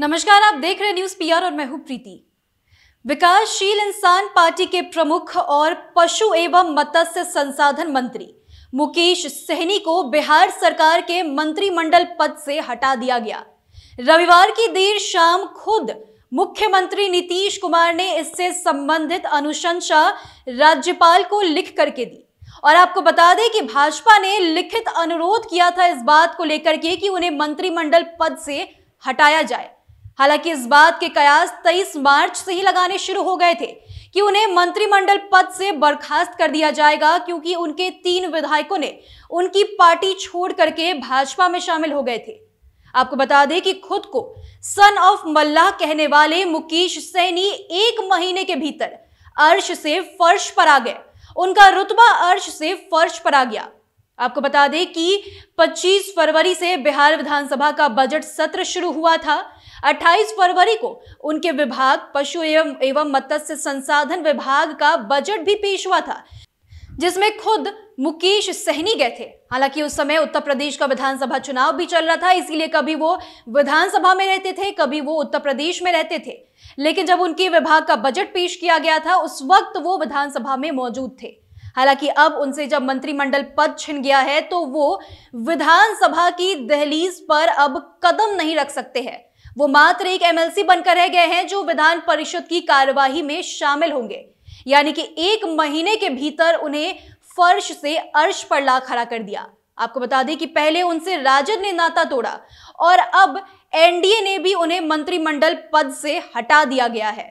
नमस्कार आप देख रहे हैं न्यूज पीआर और मैं हूं प्रीति विकासशील इंसान पार्टी के प्रमुख और पशु एवं मत्स्य संसाधन मंत्री मुकेश सहनी को बिहार सरकार के मंत्रिमंडल पद से हटा दिया गया रविवार की देर शाम खुद मुख्यमंत्री नीतीश कुमार ने इससे संबंधित अनुशंसा राज्यपाल को लिख करके दी और आपको बता दें कि भाजपा ने लिखित अनुरोध किया था इस बात को लेकर के कि उन्हें मंत्रिमंडल पद से हटाया जाए हालांकि इस बात के कयास 23 मार्च से ही लगाने शुरू हो गए थे कि उन्हें मंत्रिमंडल पद से बर्खास्त कर दिया जाएगा क्योंकि उनके तीन विधायकों ने उनकी पार्टी छोड़ करके भाजपा में शामिल हो गए थे आपको बता दें कि खुद को सन ऑफ मल्लाह कहने वाले मुकेश सैनी एक महीने के भीतर अर्श से फर्श पर आ गए उनका रुतबा अर्श से फर्श पर आ गया आपको बता दें कि 25 फरवरी से बिहार विधानसभा का बजट सत्र शुरू हुआ था 28 फरवरी को उनके विभाग पशु एवं एवं मत्स्य संसाधन विभाग का बजट भी पेश हुआ था जिसमें खुद मुकेश सहनी गए थे हालांकि उस समय उत्तर प्रदेश का विधानसभा चुनाव भी चल रहा था इसीलिए कभी वो विधानसभा में रहते थे कभी वो उत्तर प्रदेश में रहते थे लेकिन जब उनके विभाग का बजट पेश किया गया था उस वक्त वो विधानसभा में मौजूद थे हालांकि अब उनसे जब मंत्रिमंडल पद छिन गया है तो वो विधानसभा की दहलीज पर अब कदम नहीं रख सकते हैं वो मात्र एक एमएलसी बनकर रह गए हैं जो विधान परिषद की कार्यवाही में शामिल होंगे यानी कि एक महीने के भीतर उन्हें फर्श से अर्श पर ला खड़ा कर दिया आपको बता दें कि पहले उनसे राजद ने नाता तोड़ा और अब एनडीए ने भी उन्हें मंत्रिमंडल पद से हटा दिया गया है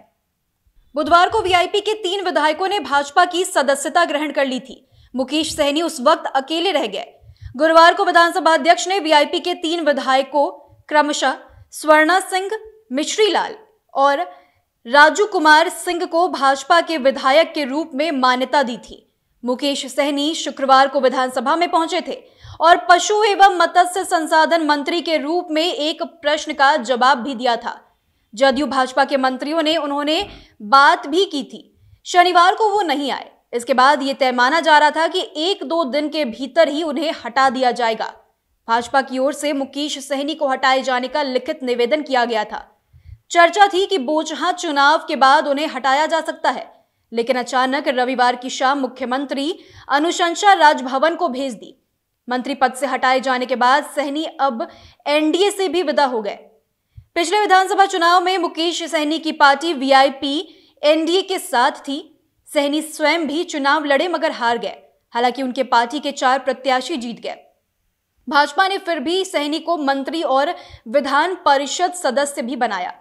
बुधवार को वीआईपी के तीन विधायकों ने भाजपा की सदस्यता ग्रहण कर ली थी मुकेश सहनी उस वक्त अकेले रह गए गुरुवार को विधानसभा अध्यक्ष ने वीआईपी के तीन विधायकों क्रमशः स्वर्णा सिंह मिश्री और राजू कुमार सिंह को भाजपा के विधायक के रूप में मान्यता दी थी मुकेश सहनी शुक्रवार को विधानसभा में पहुंचे थे और पशु एवं मत्स्य संसाधन मंत्री के रूप में एक प्रश्न का जवाब भी दिया था जदयू भाजपा के मंत्रियों ने उन्होंने बात भी की थी शनिवार को वो नहीं आए इसके बाद ये तय माना जा रहा था कि एक दो दिन के भीतर ही उन्हें हटा दिया जाएगा भाजपा की ओर से मुकेश सहनी को हटाए जाने का लिखित निवेदन किया गया था चर्चा थी कि बोचहा चुनाव के बाद उन्हें हटाया जा सकता है लेकिन अचानक रविवार की शाम मुख्यमंत्री अनुशंसा राजभवन को भेज दी मंत्री पद से हटाए जाने के बाद सहनी अब एनडीए से भी विदा हो गए पिछले विधानसभा चुनाव में मुकेश सहनी की पार्टी वीआईपी एनडीए के साथ थी सहनी स्वयं भी चुनाव लड़े मगर हार गए हालांकि उनके पार्टी के चार प्रत्याशी जीत गए भाजपा ने फिर भी सहनी को मंत्री और विधान परिषद सदस्य भी बनाया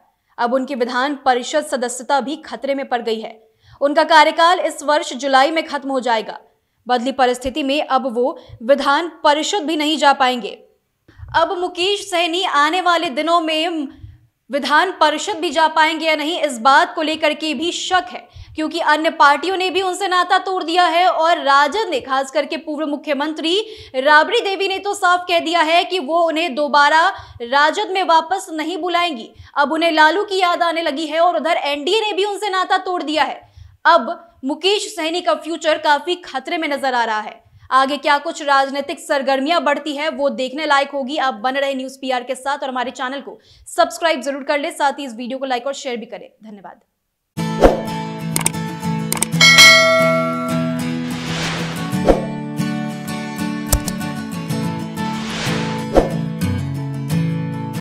अब उनकी विधान परिषद सदस्यता भी खतरे में पड़ गई है उनका कार्यकाल इस वर्ष जुलाई में खत्म हो जाएगा बदली परिस्थिति में अब वो विधान परिषद भी नहीं जा पाएंगे अब मुकेश सहनी आने वाले दिनों में विधान परिषद भी जा पाएंगे या नहीं इस बात को लेकर के भी शक है क्योंकि अन्य पार्टियों ने भी उनसे नाता तोड़ दिया है और राजद ने खास करके पूर्व मुख्यमंत्री राबड़ी देवी ने तो साफ कह दिया है कि वो उन्हें दोबारा राजद में वापस नहीं बुलाएंगी अब उन्हें लालू की याद आने लगी है और उधर एनडीए ने भी उनसे नाता तोड़ दिया है अब मुकेश सहनी का फ्यूचर काफी खतरे में नजर आ रहा है आगे क्या कुछ राजनीतिक सरगर्मियां बढ़ती है वो देखने लायक होगी आप बन रहे न्यूज पी के साथ और हमारे चैनल को सब्सक्राइब जरूर कर ले साथ ही इस वीडियो को लाइक और शेयर भी करें धन्यवाद